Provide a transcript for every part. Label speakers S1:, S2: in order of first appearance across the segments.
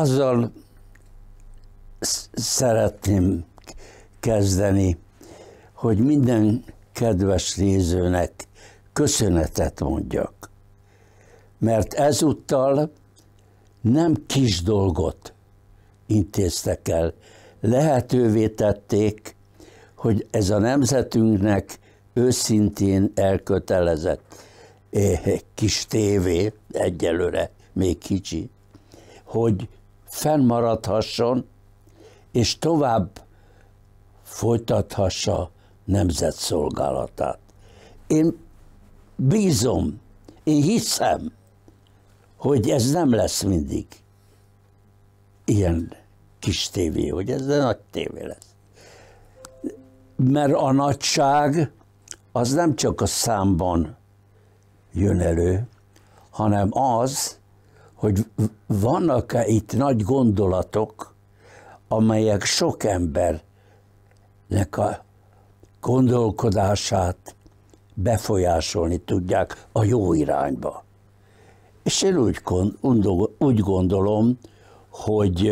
S1: azzal szeretném kezdeni, hogy minden kedves nézőnek köszönetet mondjak, mert ezúttal nem kis dolgot intéztek el, lehetővé tették, hogy ez a nemzetünknek őszintén elkötelezett eh, kis tévé, egyelőre még kicsi, hogy fennmaradhasson, és tovább folytathassa nemzetszolgálatát. Én bízom, én hiszem, hogy ez nem lesz mindig ilyen kis tévé, hogy ez egy nagy tévé lesz. Mert a nagyság az nem csak a számban jön elő, hanem az, hogy vannak-e itt nagy gondolatok, amelyek sok embernek a gondolkodását befolyásolni tudják a jó irányba. És én úgy, úgy gondolom, hogy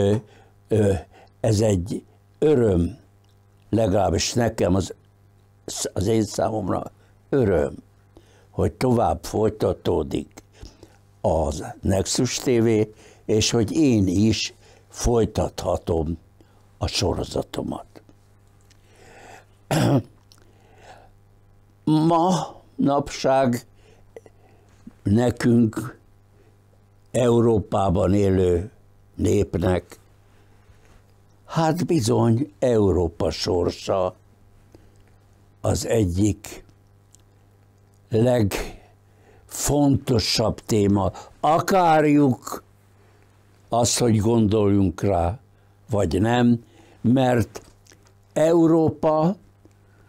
S1: ez egy öröm, legalábbis nekem az, az én számomra öröm, hogy tovább folytatódik az Nexus TV, és hogy én is folytathatom a sorozatomat. Ma napság nekünk, Európában élő népnek, hát bizony Európa sorsa az egyik leg fontosabb téma. Akárjuk azt, hogy gondoljunk rá, vagy nem, mert Európa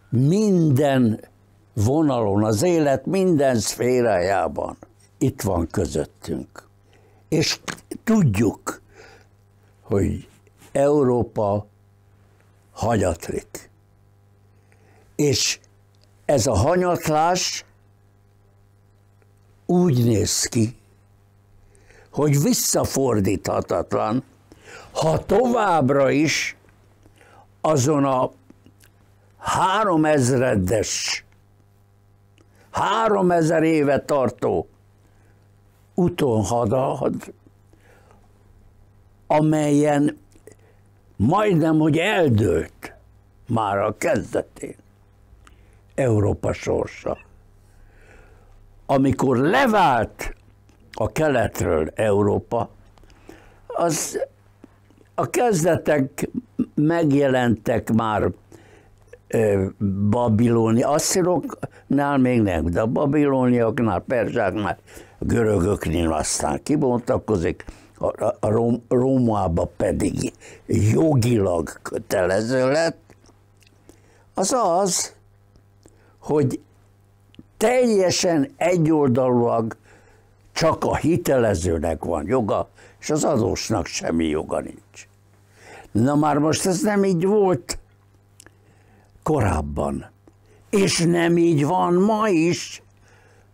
S1: minden vonalon, az élet minden szférájában itt van közöttünk. És tudjuk, hogy Európa hanyatlik. És ez a hanyatlás úgy néz ki, hogy visszafordíthatatlan, ha továbbra is azon a három ezredes, három ezer éve tartó uton hadad, amelyen majdnem, hogy eldőlt már a kezdetén Európa sorsa amikor levált a keletről Európa, az a kezdetek megjelentek már babiloni asszíroknál még nem, de a babiloniaknál, perzsáknál, a görögöknél aztán kibontakozik, a, a, a Róm, Rómába pedig jogilag kötelező lett, az az, hogy teljesen egyoldalúak, csak a hitelezőnek van joga, és az adósnak semmi joga nincs. Na már most ez nem így volt korábban, és nem így van ma is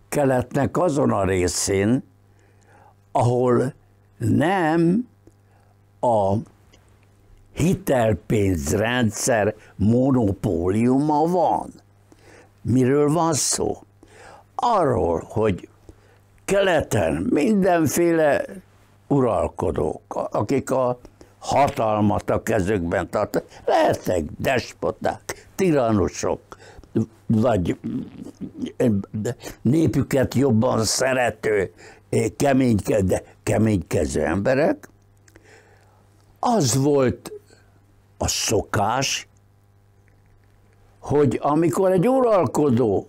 S1: keletnek azon a részén, ahol nem a hitelpénzrendszer monopóliuma van. Miről van szó? arról, hogy keleten mindenféle uralkodók, akik a hatalmat a kezükben tartanak, lehetnek despoták, tiranusok, vagy népüket jobban szerető, eh, keményke, de keménykező emberek, az volt a szokás, hogy amikor egy uralkodó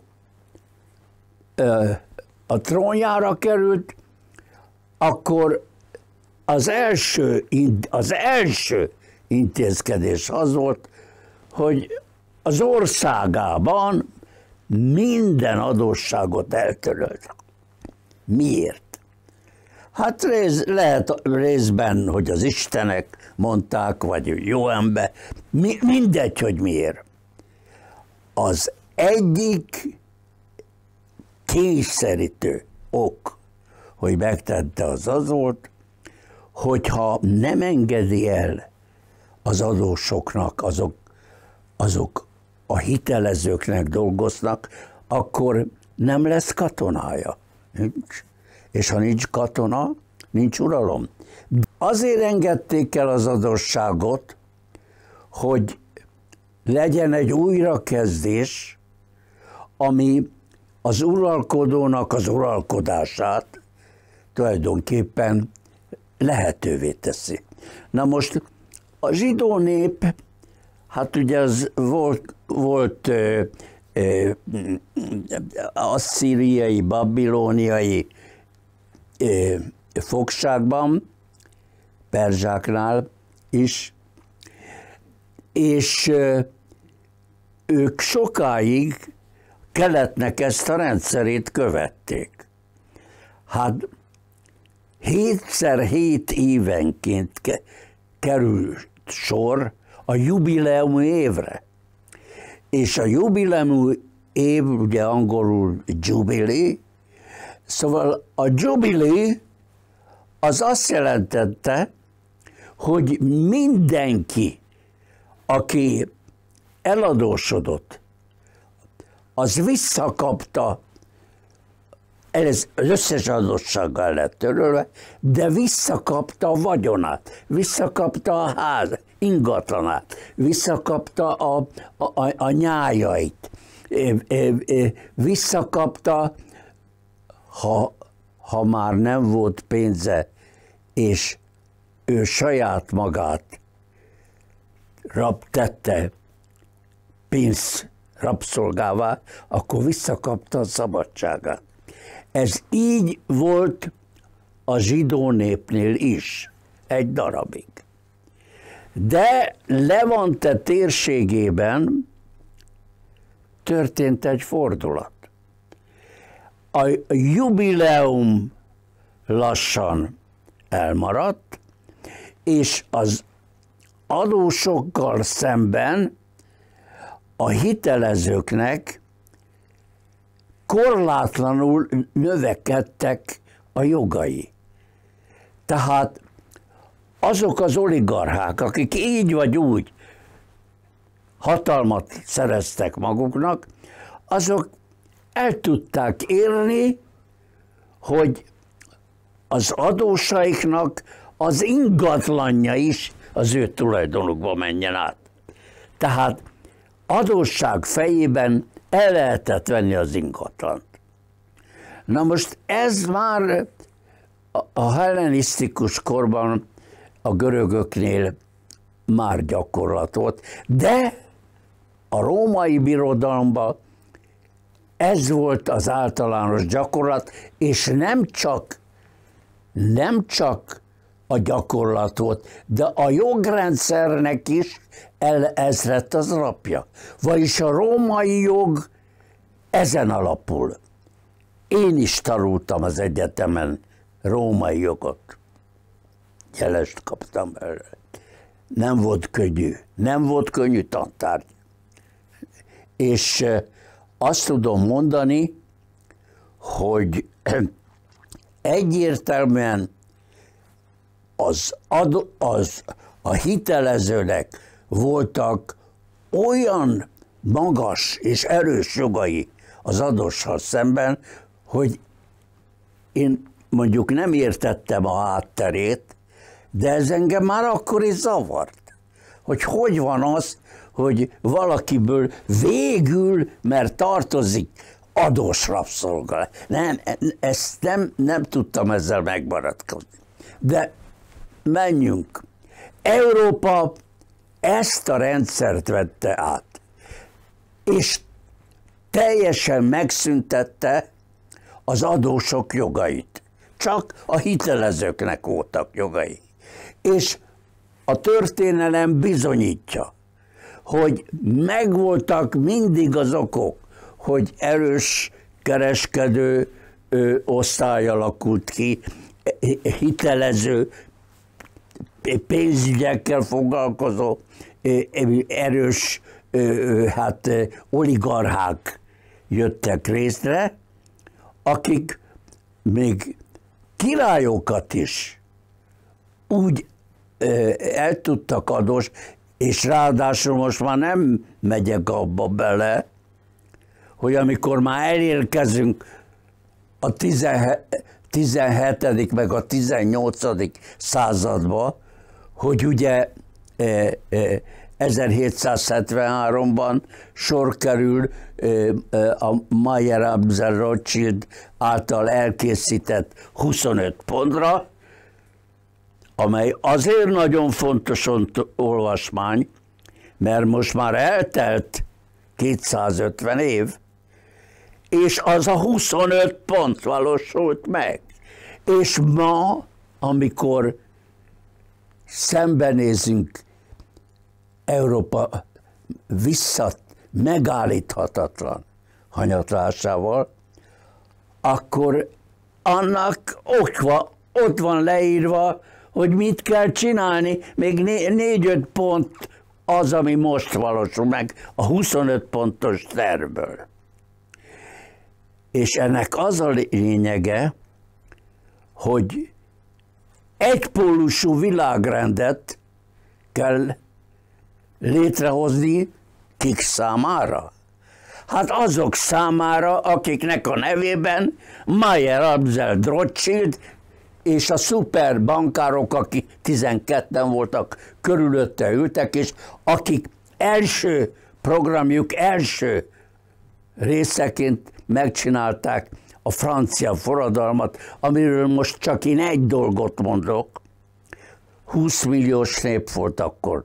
S1: a trónjára került, akkor az első, az első intézkedés az volt, hogy az országában minden adósságot eltörölt. Miért? Hát rész, lehet részben, hogy az Istenek mondták, vagy jó ember, mi, mindegy, hogy miért. Az egyik kényszerítő ok, hogy megtette az az volt, hogyha nem engedi el az adósoknak, azok, azok a hitelezőknek dolgoznak, akkor nem lesz katonája. Nincs. És ha nincs katona, nincs uralom. Azért engedték el az adósságot, hogy legyen egy újrakezdés, ami az uralkodónak az uralkodását tulajdonképpen lehetővé teszi. Na most a zsidó nép, hát ugye az volt, volt ö, ö, asszíriai, babilóniai ö, fogságban, perzsáknál is, és ö, ők sokáig keletnek ezt a rendszerét követték. Hát 7x7 évenként ke- kerül sor a jubileumi évre. És a jubileumi év, ugye angolul jubilé, szóval a jubilé az azt jelentette, hogy mindenki, aki eladósodott, az visszakapta ez az összes adottsággal lett törölve, de visszakapta a vagyonát, visszakapta a ház ingatlanát, visszakapta a, a, a, a nyájait, visszakapta, ha, ha már nem volt pénze, és ő saját magát rabtette pénz rabszolgává, akkor visszakapta a szabadságát. Ez így volt a zsidó népnél is, egy darabig. De Levante térségében történt egy fordulat. A jubileum lassan elmaradt, és az adósokkal szemben a hitelezőknek korlátlanul növekedtek a jogai. Tehát azok az oligarchák, akik így vagy úgy hatalmat szereztek maguknak, azok el tudták érni, hogy az adósaiknak az ingatlanja is az ő tulajdonukba menjen át. Tehát adósság fejében el lehetett venni az ingatlant. Na most ez már a hellenisztikus korban a görögöknél már gyakorlat volt, de a római birodalomban ez volt az általános gyakorlat, és nem csak, nem csak a gyakorlatot, de a jogrendszernek is el, ez lett az alapja. Vagyis a római jog ezen alapul. Én is tanultam az egyetemen római jogot. Jelest kaptam erre. Nem volt könnyű. Nem volt könnyű tantárgy. És azt tudom mondani, hogy egyértelműen az, ad, az a hitelezőnek voltak olyan magas és erős jogai az adossal szemben, hogy én mondjuk nem értettem a hátterét, de ez engem már akkor is zavart. Hogy hogy van az, hogy valakiből végül, mert tartozik adós rabszolga. Nem, ezt nem, nem tudtam ezzel megbaratkozni. De menjünk. Európa ezt a rendszert vette át, és teljesen megszüntette az adósok jogait. Csak a hitelezőknek voltak jogai. És a történelem bizonyítja, hogy megvoltak mindig az okok, hogy erős kereskedő osztály alakult ki, hitelező pénzügyekkel foglalkozó erős hát oligarchák jöttek részre, akik még királyokat is úgy el tudtak adós, és ráadásul most már nem megyek abba bele, hogy amikor már elérkezünk a 17. meg a 18. századba, hogy ugye 1773-ban e, e, sor kerül e, a Mayer Abzer Rothschild által elkészített 25 pontra, amely azért nagyon fontos olvasmány, mert most már eltelt 250 év, és az a 25 pont valósult meg. És ma, amikor szembenézünk Európa visszat megállíthatatlan hanyatlásával, akkor annak ott van, ott van leírva, hogy mit kell csinálni, még négy-öt pont az, ami most valósul meg a 25 pontos tervből. És ennek az a lényege, hogy egypólusú világrendet kell létrehozni kik számára? Hát azok számára, akiknek a nevében Mayer Abzel Rothschild és a szuperbankárok, akik 12-en voltak, körülötte ültek, és akik első programjuk első részeként megcsinálták a francia forradalmat, amiről most csak én egy dolgot mondok, 20 milliós nép volt akkor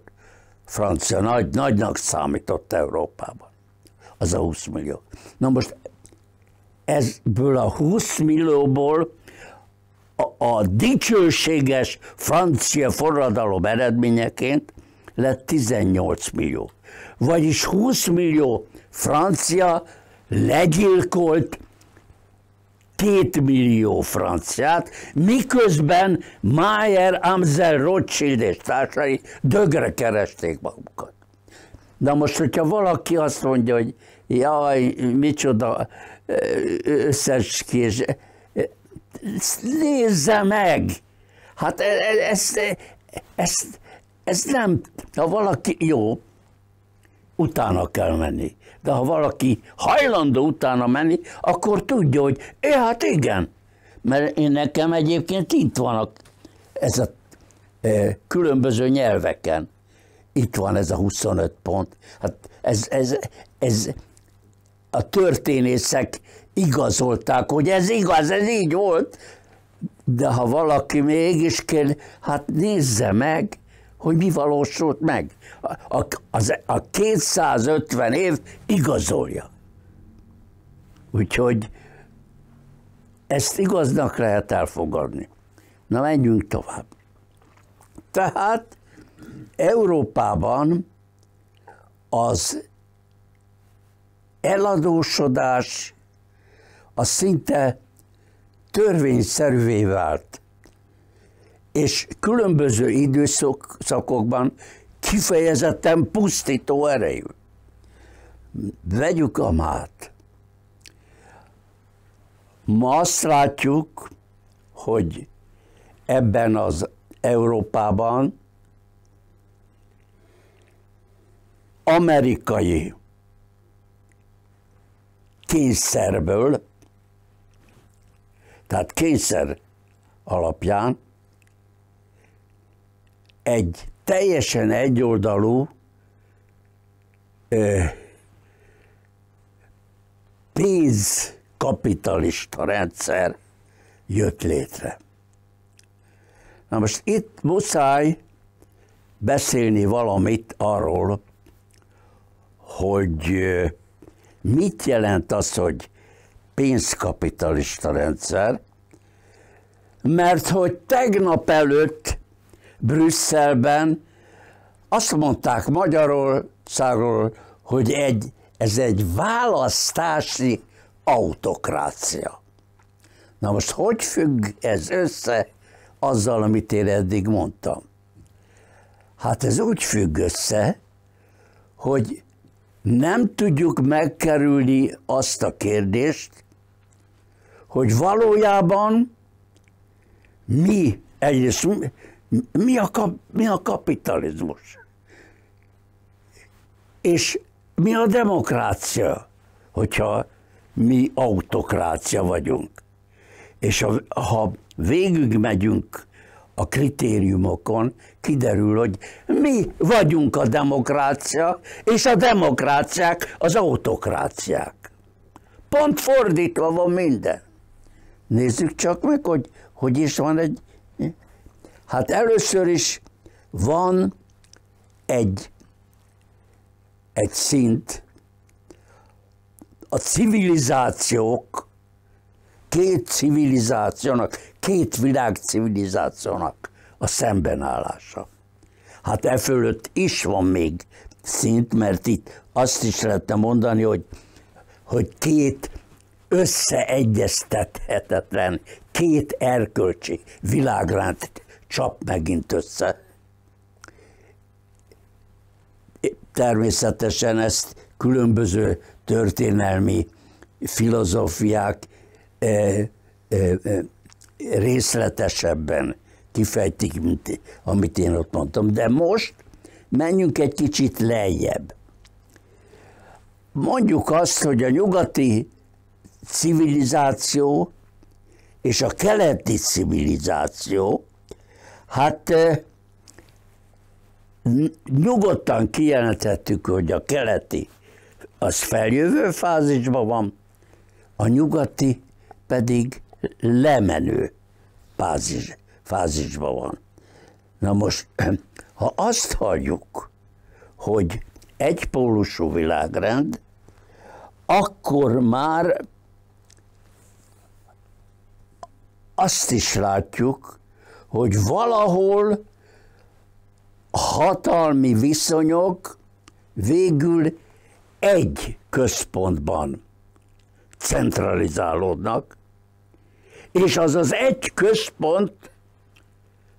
S1: Francia, nagy, nagynak számított Európában, az a 20 millió. Na most ezből a 20 millióból a, a dicsőséges francia forradalom eredményeként lett 18 millió. Vagyis 20 millió francia legyilkolt két millió franciát, miközben Mayer, Amzer, Rothschild és társai dögre keresték magukat. Na most, hogyha valaki azt mondja, hogy jaj, micsoda összeskés, nézze meg! Hát ez e, ez, e, ez, ez nem, ha valaki, jó, utána kell menni. De ha valaki hajlandó utána menni, akkor tudja, hogy é, hát igen, mert én nekem egyébként itt vannak ez a e, különböző nyelveken. Itt van ez a 25 pont. Hát ez, ez, ez a történészek igazolták, hogy ez igaz, ez így volt, de ha valaki mégis kér, hát nézze meg, hogy mi valósult meg. A, a, az, a 250 év igazolja. Úgyhogy ezt igaznak lehet elfogadni. Na menjünk tovább. Tehát Európában az eladósodás a szinte törvényszerűvé vált és különböző időszakokban kifejezetten pusztító erejű. Vegyük a mát. Ma azt látjuk, hogy ebben az Európában amerikai kényszerből, tehát kényszer alapján egy teljesen egyoldalú eh, pénzkapitalista rendszer jött létre. Na most itt muszáj beszélni valamit arról, hogy mit jelent az, hogy pénzkapitalista rendszer, mert hogy tegnap előtt Brüsszelben, azt mondták Magyarországról, hogy egy, ez egy választási autokrácia. Na most hogy függ ez össze azzal, amit én eddig mondtam? Hát ez úgy függ össze, hogy nem tudjuk megkerülni azt a kérdést, hogy valójában mi egyrészt mi a, kap, mi a kapitalizmus? És mi a demokrácia, hogyha mi autokrácia vagyunk? És ha, ha végig megyünk a kritériumokon, kiderül, hogy mi vagyunk a demokrácia, és a demokráciák az autokráciák. Pont fordítva van minden. Nézzük csak meg, hogy hogy is van egy Hát először is van egy, egy szint, a civilizációk, két civilizációnak, két világ civilizációnak a szembenállása. Hát e fölött is van még szint, mert itt azt is lehetne mondani, hogy, hogy két összeegyeztethetetlen, két erkölcsi világrend csap megint össze. Természetesen ezt különböző történelmi filozófiák eh, eh, eh, részletesebben kifejtik, mint amit én ott mondtam. De most menjünk egy kicsit lejjebb. Mondjuk azt, hogy a nyugati civilizáció és a keleti civilizáció Hát nyugodtan kijelentettük, hogy a keleti az feljövő fázisban van, a nyugati pedig lemenő fázis, fázisban van. Na most, ha azt halljuk, hogy egypólusú világrend, akkor már azt is látjuk, hogy valahol hatalmi viszonyok végül egy központban centralizálódnak, és az az egy központ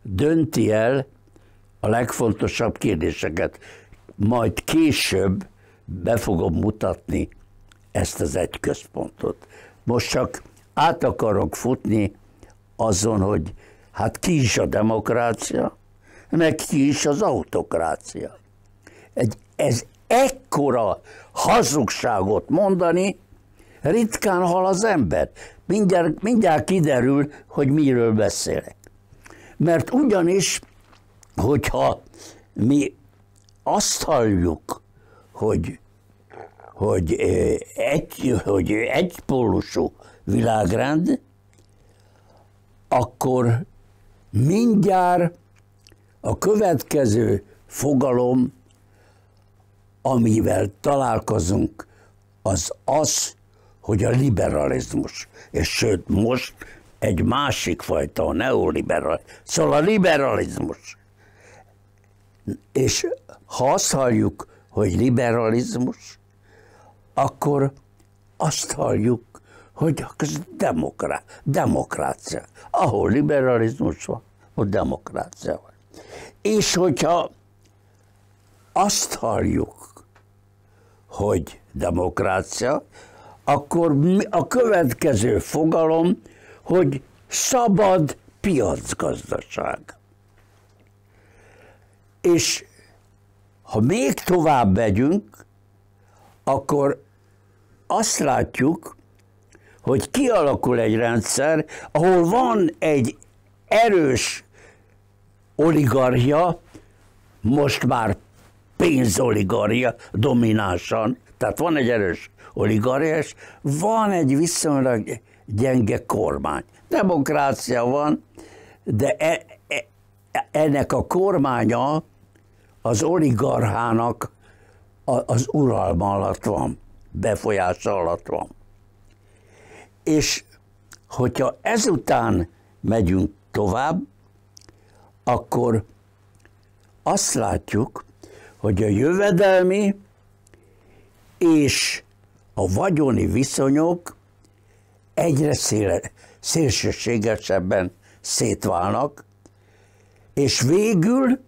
S1: dönti el a legfontosabb kérdéseket. Majd később be fogom mutatni ezt az egy központot. Most csak át akarok futni azon, hogy Hát ki is a demokrácia, meg ki is az autokrácia. Egy, ez ekkora hazugságot mondani, ritkán hal az ember. Mindjárt, mindjárt kiderül, hogy miről beszélek. Mert ugyanis, hogyha mi azt halljuk, hogy, hogy, egy, hogy egypólusú világrend, akkor mindjárt a következő fogalom, amivel találkozunk, az az, hogy a liberalizmus, és sőt most egy másik fajta, a neoliberalizmus, szóval a liberalizmus. És ha azt halljuk, hogy liberalizmus, akkor azt halljuk, hogy ez demokrá, demokrácia. Ahol liberalizmus van, ott demokrácia van. És hogyha azt halljuk, hogy demokrácia, akkor mi a következő fogalom, hogy szabad piacgazdaság. És ha még tovább megyünk, akkor azt látjuk, hogy kialakul egy rendszer, ahol van egy erős oligarchia, most már pénzoligarchia dominánsan, tehát van egy erős oligarchia, és van egy viszonylag gyenge kormány. Demokrácia van, de e, e, ennek a kormánya az oligarchának az uralma alatt van, befolyása alatt van. És hogyha ezután megyünk tovább, akkor azt látjuk, hogy a jövedelmi és a vagyoni viszonyok egyre széle, szélsőségesebben szétválnak, és végül,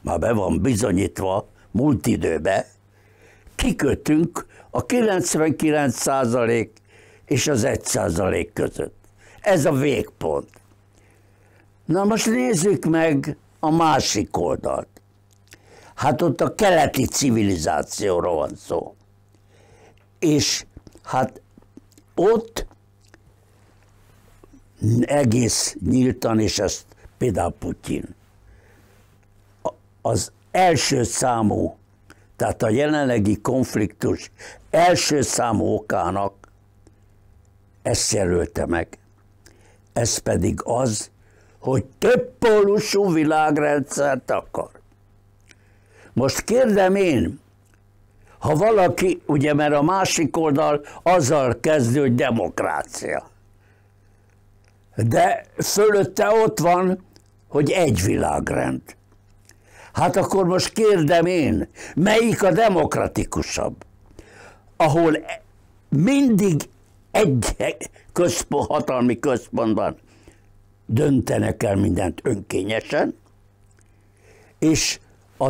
S1: már be van bizonyítva múlt időbe, kikötünk a 99 és az 1 százalék között. Ez a végpont. Na most nézzük meg a másik oldalt. Hát ott a keleti civilizációról van szó. És hát ott egész nyíltan, és ezt például Putyin, az első számú, tehát a jelenlegi konfliktus első számú okának ezt jelölte meg. Ez pedig az, hogy pólusú világrendszert akar. Most kérdem én, ha valaki, ugye mert a másik oldal azzal kezdő, hogy demokrácia. De fölötte ott van, hogy egy világrend. Hát akkor most kérdem én, melyik a demokratikusabb? Ahol mindig egy központ, hatalmi központban döntenek el mindent önkényesen, és a,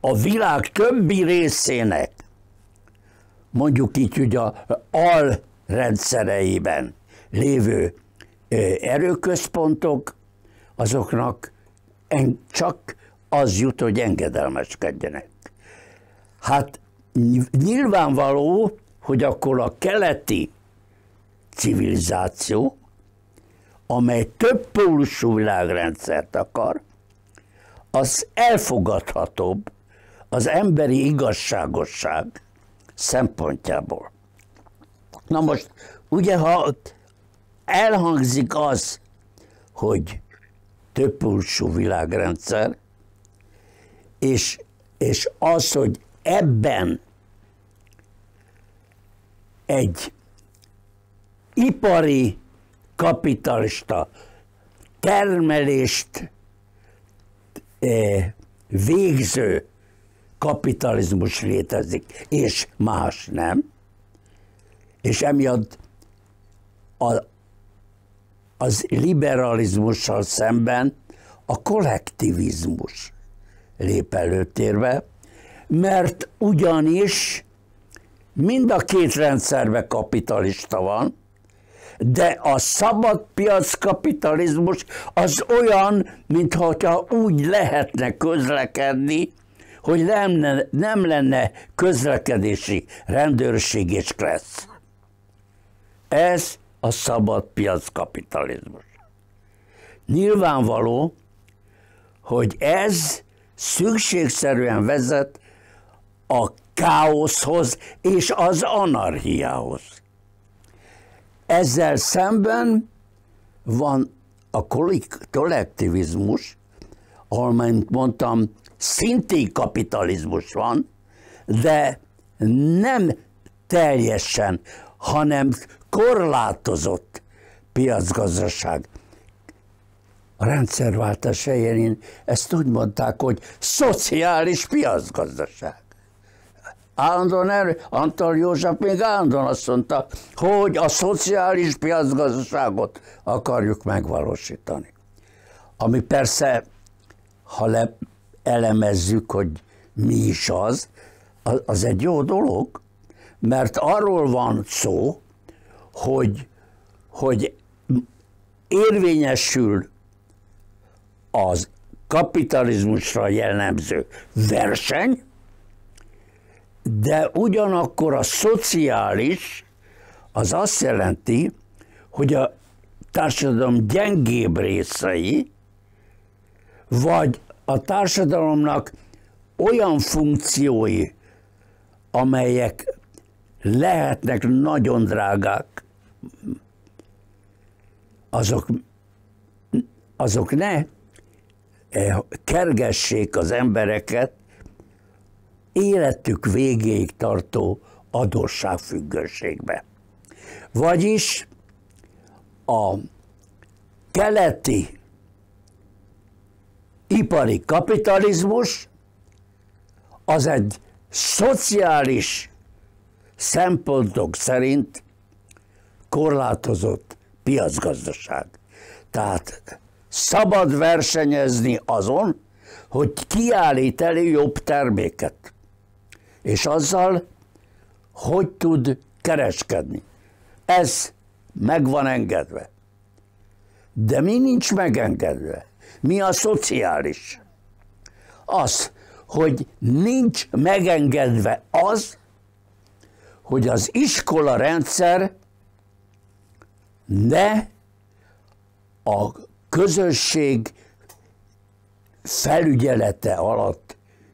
S1: a világ többi részének, mondjuk így, hogy a alrendszereiben lévő erőközpontok, azoknak en, csak az jut, hogy engedelmeskedjenek. Hát nyilvánvaló, hogy akkor a keleti civilizáció, amely több pólusú világrendszert akar, az elfogadhatóbb az emberi igazságosság szempontjából. Na most, ugye ha elhangzik az, hogy pólusú világrendszer, és, és az, hogy ebben egy ipari kapitalista termelést eh, végző kapitalizmus létezik, és más nem. És emiatt a, az liberalizmussal szemben a kollektivizmus lép előtérbe, mert ugyanis Mind a két rendszerben kapitalista van, de a szabad kapitalizmus az olyan, mintha úgy lehetne közlekedni, hogy nem, nem lenne közlekedési rendőrség és kressz. Ez a szabad kapitalizmus. Nyilvánvaló, hogy ez szükségszerűen vezet a káoszhoz és az anarchiához. Ezzel szemben van a kollektivizmus, mint mondtam, szintén kapitalizmus van, de nem teljesen, hanem korlátozott piacgazdaság. A rendszerváltás helyén ezt úgy mondták, hogy szociális piacgazdaság. Állandóan erő. Antal József még állandóan azt mondta, hogy a szociális piacgazdaságot akarjuk megvalósítani. Ami persze, ha le elemezzük, hogy mi is az, az egy jó dolog, mert arról van szó, hogy, hogy érvényesül az kapitalizmusra jellemző verseny, de ugyanakkor a szociális az azt jelenti, hogy a társadalom gyengébb részei, vagy a társadalomnak olyan funkciói, amelyek lehetnek nagyon drágák, azok, azok ne eh, kergessék az embereket, életük végéig tartó adósságfüggőségbe. Vagyis a keleti ipari kapitalizmus az egy szociális szempontok szerint korlátozott piacgazdaság. Tehát szabad versenyezni azon, hogy kiállít elő jobb terméket és azzal hogy tud kereskedni. Ez meg van engedve. De mi nincs megengedve? Mi a szociális? Az, hogy nincs megengedve az, hogy az iskola rendszer ne a közösség felügyelete alatt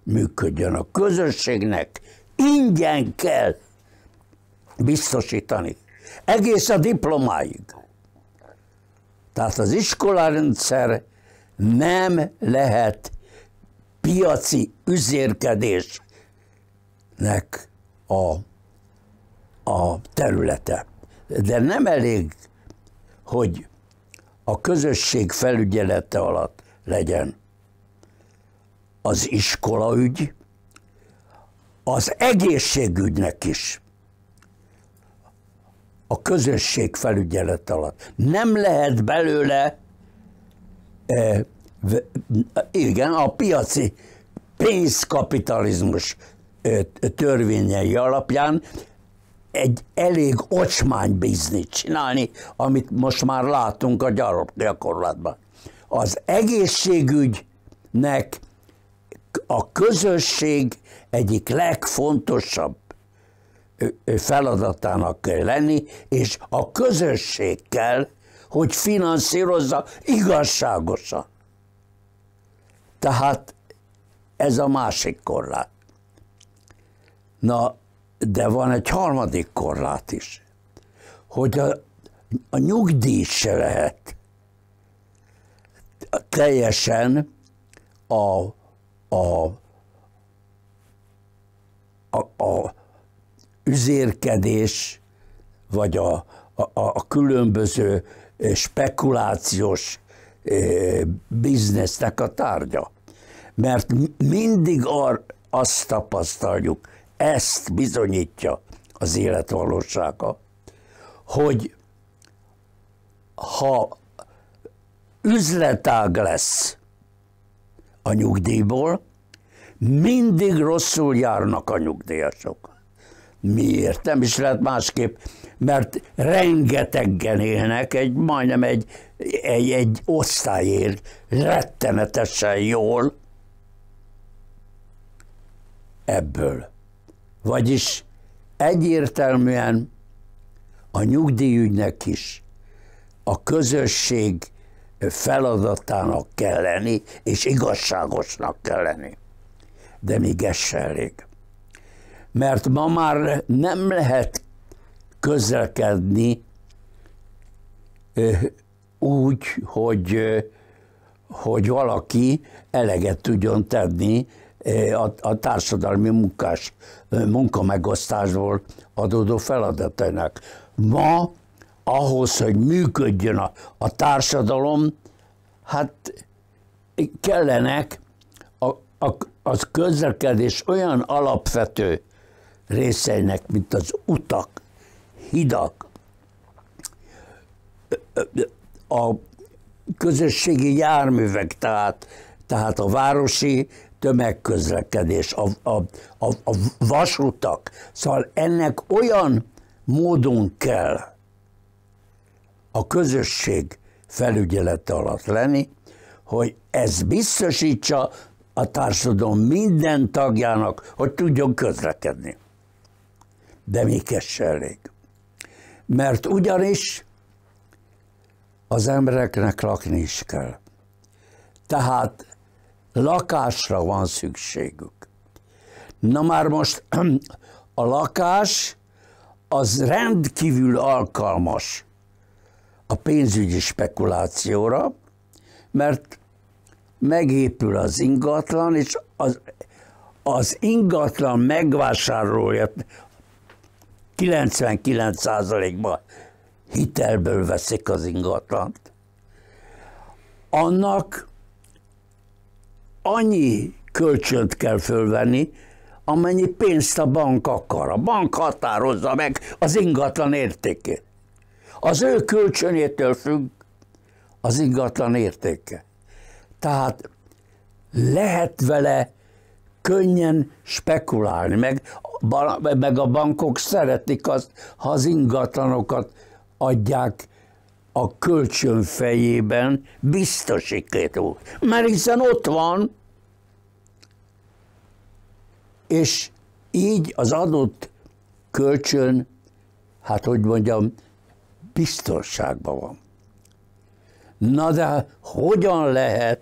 S1: működjön a közösségnek, ingyen kell biztosítani. Egész a diplomáig. Tehát az iskolarendszer nem lehet piaci üzérkedésnek a, a területe. De nem elég, hogy a közösség felügyelete alatt legyen az iskolaügy, az egészségügynek is a közösség felügyelet alatt. Nem lehet belőle, e, igen, a piaci pénzkapitalizmus e, törvényei alapján egy elég ocsmány bizni csinálni, amit most már látunk a gyakorlatban. Az egészségügynek a közösség egyik legfontosabb feladatának kell lenni, és a közösség kell, hogy finanszírozza igazságosan. Tehát ez a másik korlát. Na, de van egy harmadik korlát is, hogy a, a nyugdíj se lehet teljesen a a, a, a üzérkedés, vagy a, a, a különböző spekulációs biznesznek a tárgya. Mert mindig ar, azt tapasztaljuk, ezt bizonyítja az életvalósága, hogy ha üzletág lesz a nyugdíjból, mindig rosszul járnak a nyugdíjasok. Miért? Nem is lehet másképp, mert rengetegen élnek, egy, majdnem egy, egy, egy osztályért rettenetesen jól ebből. Vagyis egyértelműen a nyugdíjügynek is a közösség feladatának kell lenni, és igazságosnak kell lenni. De még ez sem elég. Mert ma már nem lehet közelkedni eh, úgy, hogy, eh, hogy valaki eleget tudjon tenni eh, a, a társadalmi munkás, munkamegosztásból adódó feladatainak. Ma ahhoz, hogy működjön a, a társadalom, hát kellenek a, a, a közlekedés olyan alapvető részeinek, mint az utak, hidak, a közösségi járművek, tehát, tehát a városi tömegközlekedés, a, a, a, a vasutak. Szóval ennek olyan módon kell a közösség felügyelete alatt lenni, hogy ez biztosítsa a társadalom minden tagjának, hogy tudjon közlekedni. De még ez se elég. Mert ugyanis az embereknek lakni is kell. Tehát lakásra van szükségük. Na már most a lakás az rendkívül alkalmas a pénzügyi spekulációra, mert megépül az ingatlan, és az, az ingatlan megvásárolja 99%-ban hitelből veszik az ingatlant. Annak annyi kölcsönt kell fölvenni, amennyi pénzt a bank akar. A bank határozza meg az ingatlan értékét. Az ő kölcsönétől függ az ingatlan értéke. Tehát lehet vele könnyen spekulálni, meg, meg a bankok szeretik azt, ha az ingatlanokat adják a kölcsön fejében biztosítékot. Mert hiszen ott van, és így az adott kölcsön, hát hogy mondjam, biztonságban van. Na de hogyan lehet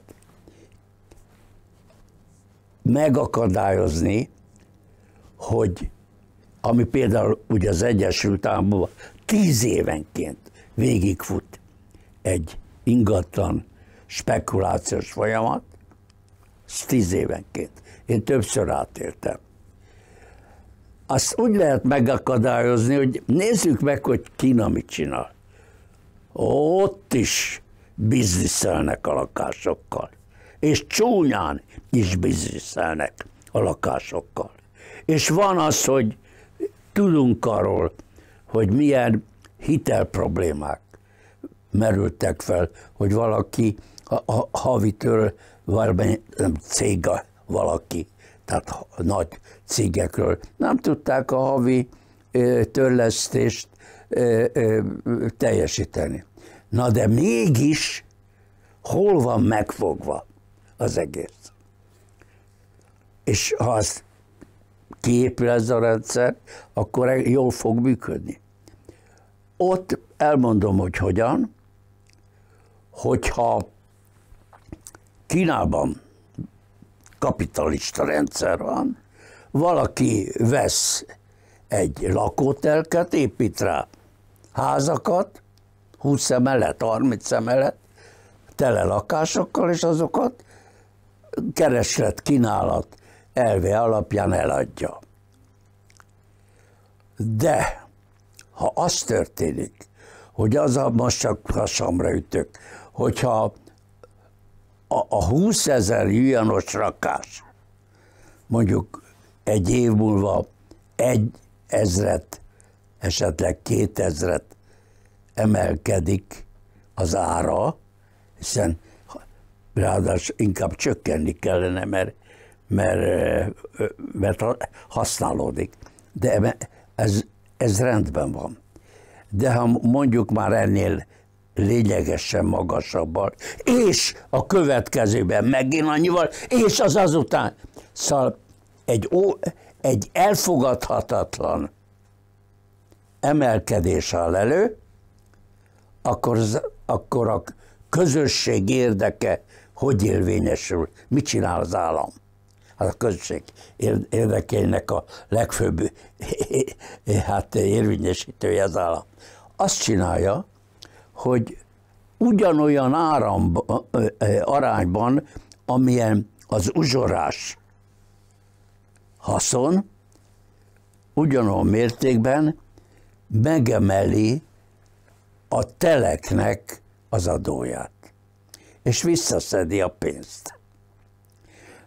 S1: megakadályozni, hogy ami például ugye az Egyesült Államokban tíz évenként végigfut egy ingatlan spekulációs folyamat, tíz évenként. Én többször átéltem azt úgy lehet megakadályozni, hogy nézzük meg, hogy Kína mit csinál. Ott is bizniszelnek a lakásokkal. És csúnyán is bizniszelnek a lakásokkal. És van az, hogy tudunk arról, hogy milyen hitelproblémák merültek fel, hogy valaki a, a havitől valamely cég valaki tehát nagy cégekről. Nem tudták a havi törlesztést teljesíteni. Na de mégis hol van megfogva az egész? És ha azt kiépül ez a rendszer, akkor e- jól fog működni. Ott elmondom, hogy hogyan, hogyha Kínában kapitalista rendszer van. Valaki vesz egy lakótelket, épít rá házakat, 20 emelet, 30 emelet, tele lakásokkal, és azokat kereslet, kínálat elve alapján eladja. De ha az történik, hogy az a most csak hasamra ütök, hogyha a, a 20 ezer hülyanos rakás mondjuk egy év múlva egy ezret, esetleg két ezret emelkedik az ára, hiszen ráadásul inkább csökkenni kellene, mert, mert, eh, mert használódik. De ez, ez rendben van. De ha mondjuk már ennél lényegesen magasabban, és a következőben megint annyival, és az azután. Szóval egy, ó, egy elfogadhatatlan emelkedés áll elő, akkor, akkor a közösség érdeke hogy érvényesül, mit csinál az állam. Hát a közösség érdekeinek a legfőbb hát érvényesítője az állam. Azt csinálja, hogy ugyanolyan áramba, arányban, amilyen az uzsorás haszon, ugyanolyan mértékben megemeli a teleknek az adóját, és visszaszedi a pénzt.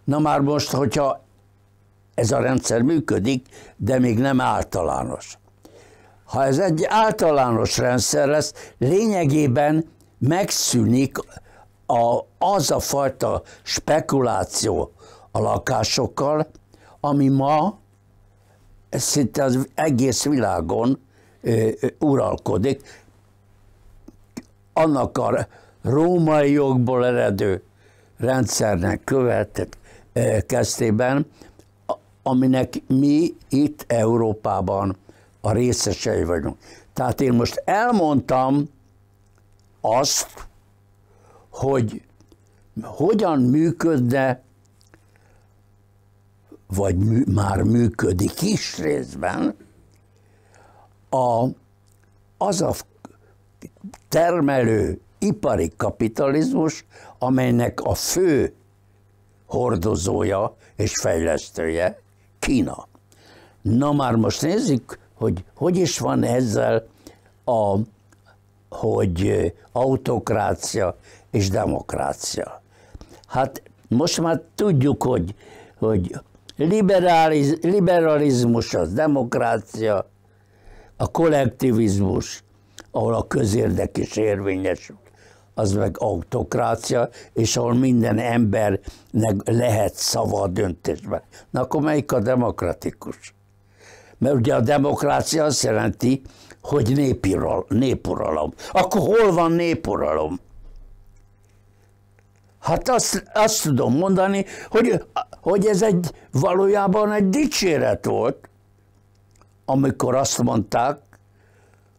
S1: Na már most, hogyha ez a rendszer működik, de még nem általános. Ha ez egy általános rendszer lesz, lényegében megszűnik a, az a fajta spekuláció a lakásokkal, ami ma szinte az egész világon ö, uralkodik, annak a római jogból eredő rendszernek követett kezdtében, aminek mi itt Európában a részesei vagyunk. Tehát én most elmondtam azt, hogy hogyan működne, vagy mű, már működik is részben, a, az a termelő ipari kapitalizmus, amelynek a fő hordozója és fejlesztője Kína. Na már most nézzük, hogy hogy is van ezzel a, hogy autokrácia és demokrácia. Hát most már tudjuk, hogy, hogy liberaliz, liberalizmus az demokrácia, a kollektivizmus, ahol a közérdek is érvényesül, az meg autokrácia, és ahol minden embernek lehet szava a döntésben. Na akkor melyik a demokratikus? mert ugye a demokrácia azt jelenti, hogy népiral, népuralom. Akkor hol van népuralom? Hát azt, azt tudom mondani, hogy, hogy ez egy valójában egy dicséret volt, amikor azt mondták,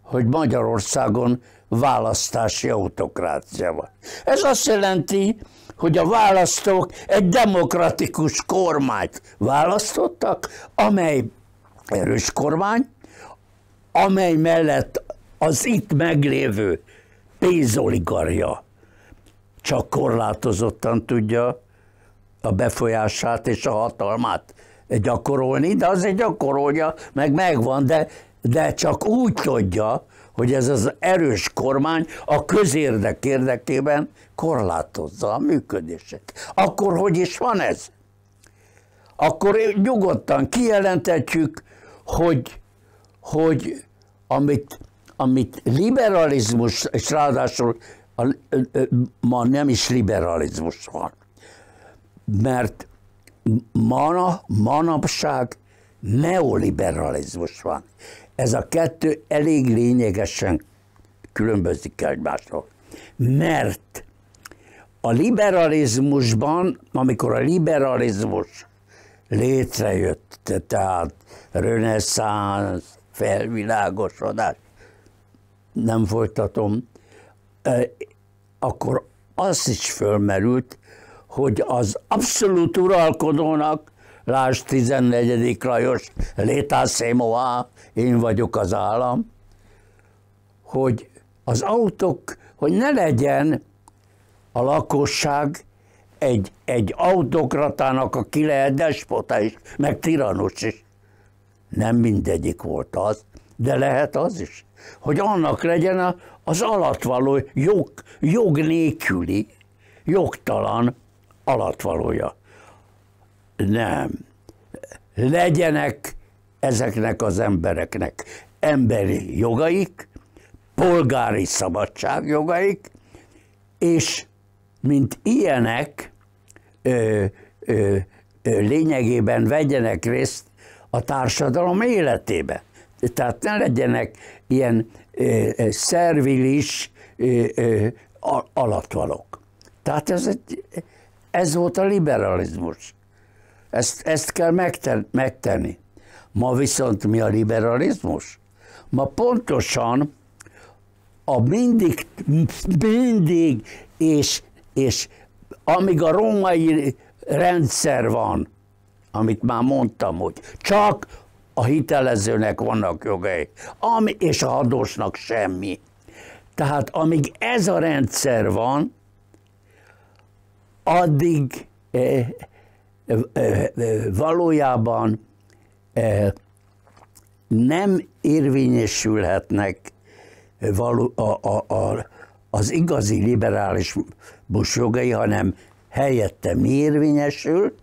S1: hogy Magyarországon választási autokrácia van. Ez azt jelenti, hogy a választók egy demokratikus kormányt választottak, amely erős kormány, amely mellett az itt meglévő pénzoligarja csak korlátozottan tudja a befolyását és a hatalmát gyakorolni, de egy gyakorolja, meg megvan, de, de csak úgy tudja, hogy ez az erős kormány a közérdek érdekében korlátozza a működését. Akkor hogy is van ez? Akkor nyugodtan kijelenthetjük, hogy, hogy amit, amit liberalizmus, és ráadásul a, ma nem is liberalizmus van, mert mana, manapság neoliberalizmus van. Ez a kettő elég lényegesen különbözik egymástól. Mert a liberalizmusban, amikor a liberalizmus létrejött, tehát reneszánsz, felvilágosodás, nem folytatom, akkor az is fölmerült, hogy az abszolút uralkodónak, lásd 14. Lajos, létászémoá, én vagyok az állam, hogy az autók, hogy ne legyen a lakosság egy, egy autokratának, aki lehet despota is, meg tiranus is. Nem mindegyik volt az, de lehet az is, hogy annak legyen az alatvaló jog, jog nélküli, jogtalan alatvalója. Nem. Legyenek ezeknek az embereknek emberi jogaik, polgári szabadság jogaik, és mint ilyenek ö, ö, ö, lényegében vegyenek részt a társadalom életébe. Tehát ne legyenek ilyen ö, ö, szervilis ö, ö, alattvalók. Tehát ez, egy, ez volt a liberalizmus. Ezt, ezt kell megten, megtenni. Ma viszont mi a liberalizmus? Ma pontosan a mindig, mindig és, és amíg a római rendszer van, amit már mondtam, hogy csak a hitelezőnek vannak jogai, ami, és a adósnak semmi. Tehát amíg ez a rendszer van, addig e, e, e, valójában e, nem érvényesülhetnek való, a, a, a, az igazi liberális busz jogai, hanem helyette mi érvényesül,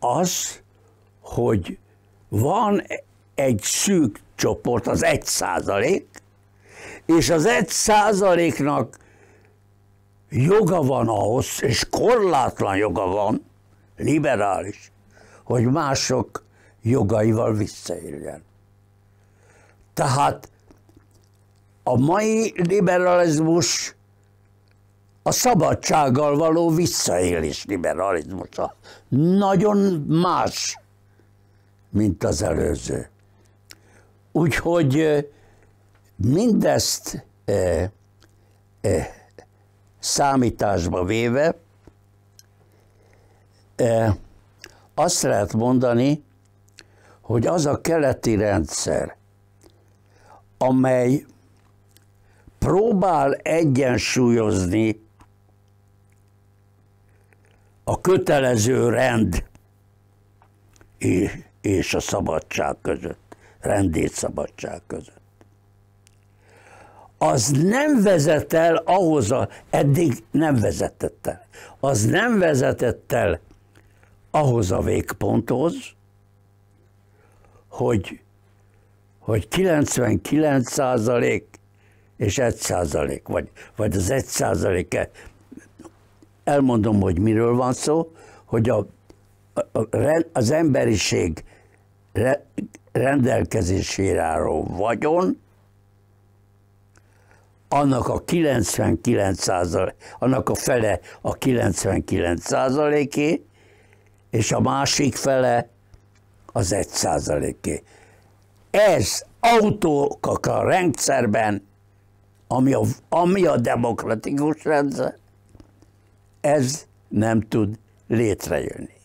S1: az, hogy van egy szűk csoport, az egy százalék, és az egy százaléknak joga van ahhoz, és korlátlan joga van, liberális, hogy mások jogaival visszaérjen. Tehát a mai liberalizmus a szabadsággal való visszaélés liberalizmusa nagyon más, mint az előző. Úgyhogy mindezt e, e, számításba véve e, azt lehet mondani, hogy az a keleti rendszer, amely próbál egyensúlyozni a kötelező rend és a szabadság között, rendét szabadság között. Az nem vezet el ahhoz, a, eddig nem vezetett el, az nem vezetett el ahhoz a végponthoz, hogy, hogy 99 százalék és 1 százalék, vagy, vagy az 1 százalék elmondom, hogy miről van szó, hogy a, a, az emberiség re, rendelkezésére álló vagyon, annak a 99 annak a fele a 99 százaléké, és a másik fele az 1 százaléké. Ez autók a rendszerben, ami a, ami a demokratikus rendszer, ez nem tud létrejönni.